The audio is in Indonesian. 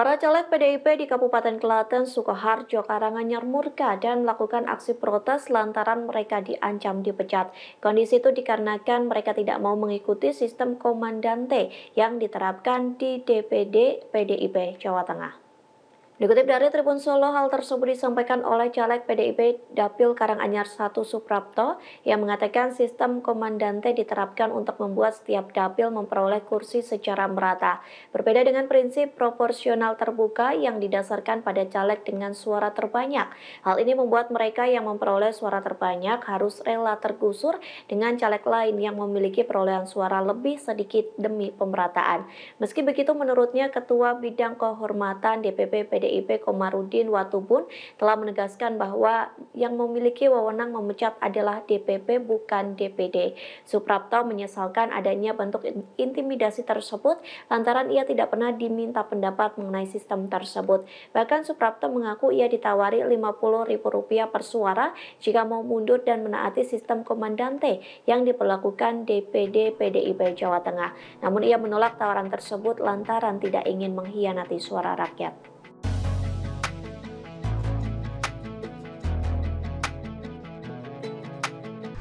Para caleg PDIP di Kabupaten Kelaten, Sukoharjo, Karanganyar murka dan melakukan aksi protes lantaran mereka diancam dipecat. Kondisi itu dikarenakan mereka tidak mau mengikuti sistem komandante yang diterapkan di DPD PDIP Jawa Tengah. Dikutip dari Tribun Solo, hal tersebut disampaikan oleh caleg PDIP Dapil Karanganyar 1 Suprapto yang mengatakan sistem komandante diterapkan untuk membuat setiap dapil memperoleh kursi secara merata. Berbeda dengan prinsip proporsional terbuka yang didasarkan pada caleg dengan suara terbanyak. Hal ini membuat mereka yang memperoleh suara terbanyak harus rela tergusur dengan caleg lain yang memiliki perolehan suara lebih sedikit demi pemerataan. Meski begitu, menurutnya Ketua Bidang Kehormatan DPP PDIP PDIP Komarudin Watubun telah menegaskan bahwa yang memiliki wewenang memecat adalah DPP bukan DPD. Suprapto menyesalkan adanya bentuk intimidasi tersebut lantaran ia tidak pernah diminta pendapat mengenai sistem tersebut. Bahkan Suprapto mengaku ia ditawari Rp50.000 per suara jika mau mundur dan menaati sistem komandante yang diperlakukan DPD PDIP Jawa Tengah. Namun ia menolak tawaran tersebut lantaran tidak ingin mengkhianati suara rakyat.